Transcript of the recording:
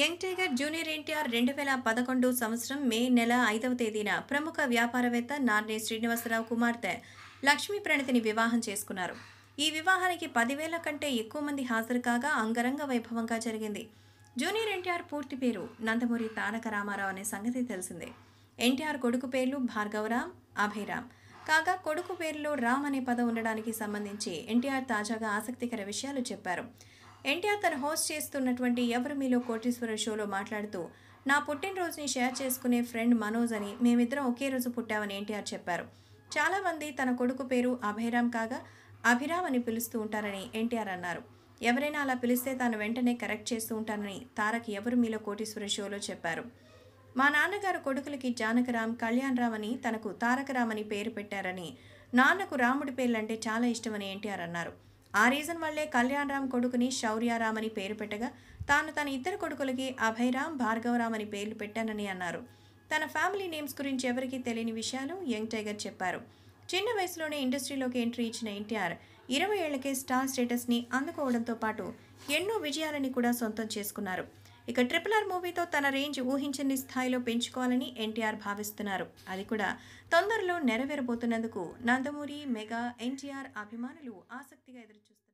young tiger junior NTR రెండు వేల పదకొండు సంవత్సరం మే నెల ఐదవ తేదీన ప్రముఖ వ్యాపారవేత్త నార్నే శ్రీనివాసరావు కుమార్తె లక్ష్మీ ప్రణతిని వివాహం చేసుకున్నారు ఈ వివాహానికి పదివేల కంటే ఎక్కువ మంది హాజరు కాగా అంగరంగ వైభవంగా జరిగింది జూనియర్ ఎన్టీఆర్ పూర్తి పేరు నందమూరి తారక రామారావు అనే సంగతి తెలిసిందే ఎన్టీఆర్ కొడుకు పేర్లు భార్గవరామ్ అభయరామ్ కాగా కొడుకు పేరులో రామ్ అనే పదం ఉండడానికి సంబంధించి ఎన్టీఆర్ తాజాగా ఆసక్తికర విషయాలు చెప్పారు ఎన్టీఆర్ తను హోస్ట్ చేస్తున్నటువంటి ఎవరు మీలో కోటీశ్వర షోలో మాట్లాడుతూ నా పుట్టినరోజుని షేర్ చేసుకునే ఫ్రెండ్ మనోజ్ అని మేమిద్దరం ఒకే రోజు పుట్టామని ఎన్టీఆర్ చెప్పారు చాలామంది తన కొడుకు పేరు అభయరామ్ కాగా అభిరామ్ అని పిలుస్తూ ఉంటారని ఎన్టీఆర్ అన్నారు ఎవరైనా అలా పిలిస్తే తాను వెంటనే కరెక్ట్ చేస్తూ ఉంటానని తారక్ ఎవరు మీలో కోటీశ్వర షోలో చెప్పారు మా నాన్నగారు కొడుకులకి జానకరామ్ కళ్యాణ్ రామ్ అని తనకు తారకరామ్ అని పేరు పెట్టారని నాన్నకు రాముడి పేర్లంటే చాలా ఇష్టమని ఎన్టీఆర్ అన్నారు ఆ రీజన్ వల్లే కళ్యాణరామ్ కొడుకుని శౌర్యారామ్ అని పేరు పెట్టగా తాను తన ఇద్దరు కొడుకులకి అభయరామ్ భార్గవరామ్ అని పేర్లు పెట్టానని అన్నారు తన ఫ్యామిలీ నేమ్స్ గురించి ఎవరికీ తెలియని విషయాలు యంగ్ టైగర్ చెప్పారు చిన్న వయసులోనే ఇండస్ట్రీలోకి ఎంట్రీ ఇచ్చిన ఎన్టీఆర్ ఇరవై ఏళ్లకే స్టార్ స్టేటస్ని అందుకోవడంతో పాటు ఎన్నో విజయాలని కూడా సొంతం చేసుకున్నారు ఇక ట్రిపుల్ ఆర్ మూవీతో తన రేంజ్ ఊహించని స్థాయిలో పెంచుకోవాలని ఎన్టీఆర్ భావిస్తున్నారు అది కూడా తొందరలో నెరవేరబోతున్నందుకు నందమూరి మెగా ఎన్టీఆర్ అభిమానులు ఆసక్తిగా ఎదురుచూస్తున్నారు